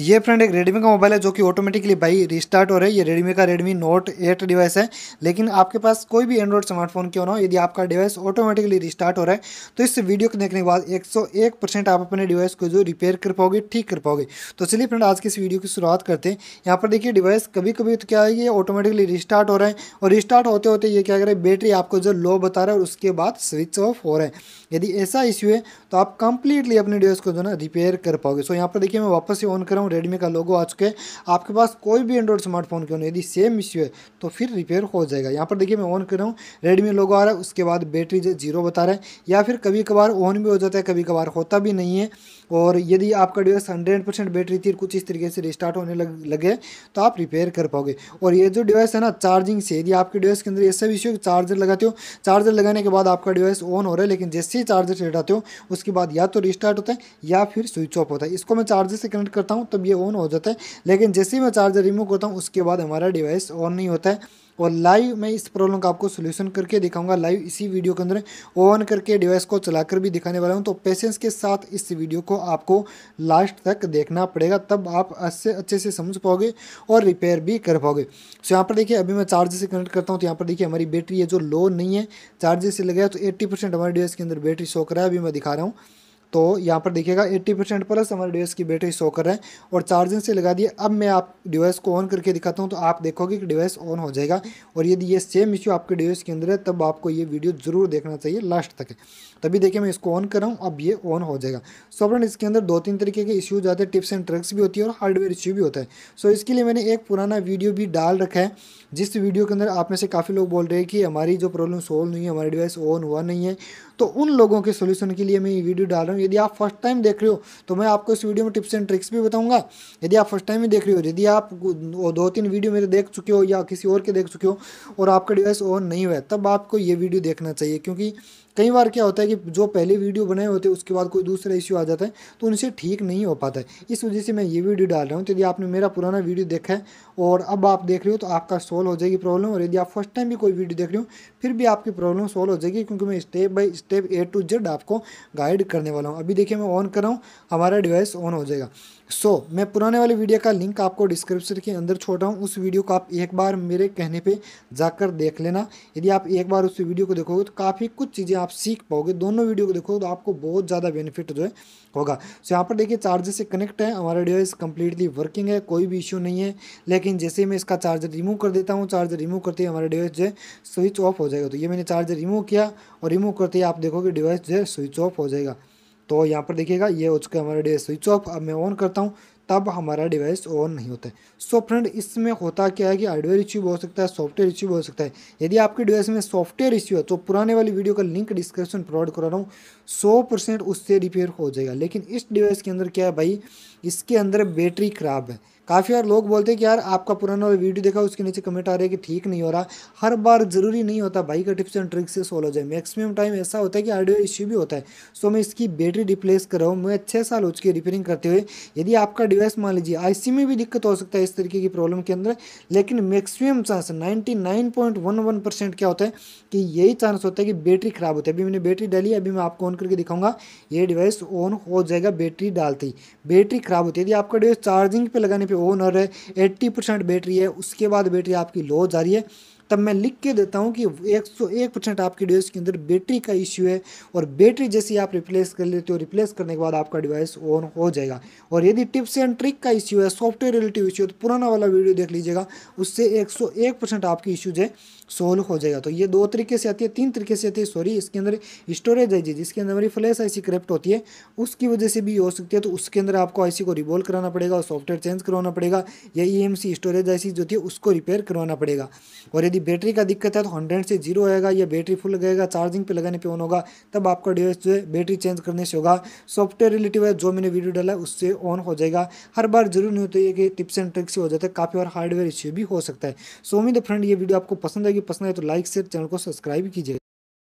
ये फ्रेंड एक रेडमी का मोबाइल है जो कि ऑटोमेटिकली भाई रिस्टार्ट हो रहा है ये रेडमी का रेडमी नोट एट डिवाइस है लेकिन आपके पास कोई भी एंड्रॉइड स्मार्टफोन क्यों ना हो यदि आपका डिवाइस ऑटोमेटिकली रिस्टार्ट हो रहा है तो इस वीडियो को देखने के बाद एक परसेंट आप अपने डिवाइस को जो रिपेयर कर पाओगे ठीक कर पाओगे तो चलिए फ्रेंड आज की इस वीडियो की शुरुआत करते हैं यहाँ पर देखिए डिवाइस कभी कभी तो क्या है ये ऑटोमेटिकली रिस्टार्ट हो रहा है और रिस्टार्ट होते होते ये क्या करें बैटरी आपको जो लो बता रहा है और उसके बाद स्विच ऑफ हो रहा है यदि ऐसा इश्यू है तो आप कंप्लीटली अपने डिवाइस को जो ना रिपेयर कर पाओगे सो यहाँ पर देखिए मैं वापस ही ऑन कर रहा हूँ रेडमी का लोगो आ चुके हैं आपके पास कोई भी एंड्रॉइड स्मार्टफोन क्यों नहीं यदि सेम इश्यू है तो फिर रिपेयर हो जाएगा यहाँ पर देखिए मैं ऑन कर रहा हूँ रेडमी लोगो आ रहा है उसके बाद बैटरी जीरो बता रहा है या फिर कभी कभार ऑन भी हो जाता है कभी कभार होता भी नहीं है और यदि आपका डिवाइस हंड्रेड परसेंट बैटरी थी कुछ इस तरीके से रिस्टार्ट होने लग लगे तो आप रिपेयर कर पाओगे और ये जो डिवाइस है ना चार्जिंग से यदि आपके डिवाइस के अंदर ऐसा भी इश्यू चार्जर लगाते हो चार्जर लगाने के बाद आपका डिवाइस ऑन हो रहा है लेकिन जैसे ही चार्जर से हटाते हो उसके बाद या तो रिस्टार्ट होता है या फिर स्विच ऑफ होता है इसको मैं चार्जर से कनेक्ट करता हूँ तब ये ऑन हो जाता है लेकिन जैसे ही मैं चार्जर रिमूव करता हूँ उसके बाद हमारा डिवाइस ऑन नहीं होता है और लाइव मैं इस प्रॉब्लम का आपको सोल्यूशन करके दिखाऊंगा लाइव इसी वीडियो के अंदर ऑन करके डिवाइस को चलाकर भी दिखाने वाला हूं तो पेशेंस के साथ इस वीडियो को आपको लास्ट तक देखना पड़ेगा तब आप अच्छे अच्छे से समझ पाओगे और रिपेयर भी कर पाओगे सो यहाँ पर देखिए अभी मैं चार्जर से कनेक्ट करता हूँ तो यहाँ पर देखिए हमारी बैटरी है जो लो नहीं है चार्जर से लगाया तो एट्टी हमारे डिवाइस के अंदर बैटरी शो करा है अभी मैं दिखा रहा हूँ तो यहाँ पर देखिएगा 80 परसेंट प्लस हमारे डिवाइस की बैटरी शो कर रहा है और चार्जिंग से लगा दिए अब मैं आप डिवाइस को ऑन करके दिखाता हूँ तो आप देखोगे कि डिवाइस ऑन हो जाएगा और यदि ये सेम इश्यू आपके डिवाइस के अंदर है तब आपको ये वीडियो ज़रूर देखना चाहिए लास्ट तक तभी देखिए मैं इसको ऑन कर रहा हूँ अब ये ऑन हो जाएगा सो फ्रेंड इसके अंदर दो तीन तरीके के इश्यूज आते हैं टिप्स एंड ट्रिक्स भी होती है और हार्डवेयर इश्यू भी होता है सो इसके लिए मैंने एक पुराना वीडियो भी डाल रखा है जिस वीडियो के अंदर आप में से काफ़ी लोग बोल रहे हैं कि हमारी जो प्रॉब्लम सोल्व नहीं है हमारा डिवाइस ऑन हुआ नहीं है तो उन लोगों के सोल्यूशन के लिए मैं ये वीडियो डाल रहा हूँ यदि आप फर्स्ट टाइम देख रहे हो तो मैं आपको इस वीडियो में टिप्स एंड ट्रिक्स भी बताऊँगा यदि आप फर्स्ट टाइम ही देख रहे हो यदि आप दो तीन वीडियो मेरे देख चुके हो या किसी और के देख चुके हो और आपका डिवाइस ऑन नहीं हुआ है तब आपको ये वीडियो देखना चाहिए क्योंकि कई बार क्या होता है कि जो पहले वीडियो बनाए होते हैं उसके बाद कोई दूसरा इश्यू आ जाता है तो उनसे ठीक नहीं हो पाता है इस वजह से मैं ये वीडियो डाल रहा हूँ तो यदि आपने मेरा पुराना वीडियो देखा है और अब आप देख रहे हो तो आपका सॉल्व हो जाएगी प्रॉब्लम और यदि आप फर्स्ट टाइम भी कोई वीडियो देख रहे हो फिर भी आपकी प्रॉब्लम सॉल्व हो जाएगी क्योंकि मैं step by step step A to Z आपको गाइड करने वाला हूँ अभी देखिए मैं ऑन कर रहा हूँ हमारा डिवाइस ऑन हो जाएगा सो so, मैं पुराने वाले वीडियो का लिंक आपको डिस्क्रिप्शन के अंदर छोड़ रहा हूँ उस वीडियो को आप एक बार मेरे कहने पे जाकर देख लेना यदि आप एक बार उस वीडियो को देखोगे तो काफ़ी कुछ चीज़ें आप सीख पाओगे दोनों वीडियो को देखोगे तो आपको बहुत ज़्यादा बेनिफिट जो है होगा सो so, यहाँ पर देखिए चार्जर से कनेक्ट है हमारा डिवाइस कम्प्लीटली वर्किंग है कोई भी इशू नहीं है लेकिन जैसे मैं इसका चार्जर रिमूव कर देता हूँ चार्जर रिमूव करते ही हमारा डिवाइस जो है स्विच ऑफ हो जाएगा तो ये मैंने चार्जर रिमूव किया और रिमूव करते ही आप देखोगे डिवाइस जो है स्विच ऑफ हो जाएगा तो यहाँ पर देखिएगा ये हो चुका है हमारा डिवाइस स्विच ऑफ अब मैं ऑन करता हूँ तब हमारा डिवाइस ऑन नहीं होता है सो फ्रेंड इसमें होता क्या है कि हार्डवेयर इश्यू हो सकता है सॉफ्टवेयर इश्यू हो सकता है यदि आपके डिवाइस में सॉफ्टवेयर इश्यू है तो पुराने वाली वीडियो का लिंक डिस्क्रिप्शन प्रोवाइड करा रहा हूँ सौ परसेंट उससे रिपेयर हो जाएगा लेकिन इस डिवाइस के अंदर क्या है भाई इसके अंदर बैटरी खराब है काफ़ी यार लोग बोलते हैं कि यार आपका पुराना वीडियो देखा उसके नीचे कमेंट आ रहे हैं कि ठीक नहीं हो रहा हर बार ज़रूरी नहीं होता भाई का टिप्स एंड ट्रिक्स से सोल्व हो जाए मैक्सिमम टाइम ऐसा होता है कि ऑडियो इश्यू भी होता है सो मैं इसकी बैटरी रिप्लेस कर रहा हूँ मैं छः साल हो चुकी रिपेयरिंग करते हुए यदि आपका डिवाइस मान लीजिए आई में भी दिक्कत हो सकता है इस तरीके की प्रॉब्लम के अंदर लेकिन मैक्सिमम चांस नाइन्टी क्या होता है कि यही चांस होता है कि बैटरी ख़राब होती है अभी मैंने बैटरी डाली अभी मैं आपको ऑन करके दिखाऊंगा ये डिवाइस ऑन हो जाएगा बैटरी डालते ही बैटरी ख़राब होती है यदि आपका डिवाइस चार्जिंग पर लगाने पर ऑन हो रहा है एट्टी परसेंट बैटरी है उसके बाद बैटरी आपकी लो जा रही है तब मैं लिख के देता हूँ कि एक सौ एक परसेंट आपकी डिवाइस के अंदर बैटरी का इश्यू है और बैटरी जैसे आप रिप्लेस कर लेते हो रिप्लेस करने के बाद आपका डिवाइस ऑन हो जाएगा और यदि टिप्स एंड ट्रिक का इश्यू है सॉफ्टवेयर रिलेटिव इश्यू है तो पुराना वाला वीडियो देख लीजिएगा उससे एक सौ एक परसेंट आपकी इश्यूज है सोल्व हो जाएगा तो ये दो तरीके से आती है तीन तरीके से आती है सॉरी इसके अंदर स्टोरेज है जी जिसके अंदर हमारी फ्लैश आईसी करप्ट होती है उसकी वजह से भी हो सकती है तो उसके अंदर आपको आईसी को रिबोल कराना पड़ेगा सॉफ्टवेयर चेंज करवाना पड़ेगा या ईएमसी स्टोरेज आईसी जो थी उसको रिपेयर करवाना पड़ेगा और यदि बैटरी का दिक्कत है तो हंड्रेड से जीरो आएगा या बैटरी फुल लगेगा चार्जिंग पे लगाने पे ऑन होगा तब आपका डिवाइस जो है बैटरी चेंज करने से होगा सॉफ्टवेयर रिलेटिव है जो मैंने वीडियो डाला है उससे ऑन हो जाएगा हर बार जरूर नहीं होती है कि टिप्स एंड ट्रिक्स हो जाता है काफ़ी बार हार्डवेयर इश्यू भी हो सकता है सो उम्मीद फ्रेंड ये वीडियो आपको पसंद आएगी पसंद आए तो लाइक शेयर चैनल को सब्सक्राइब कीजिएगा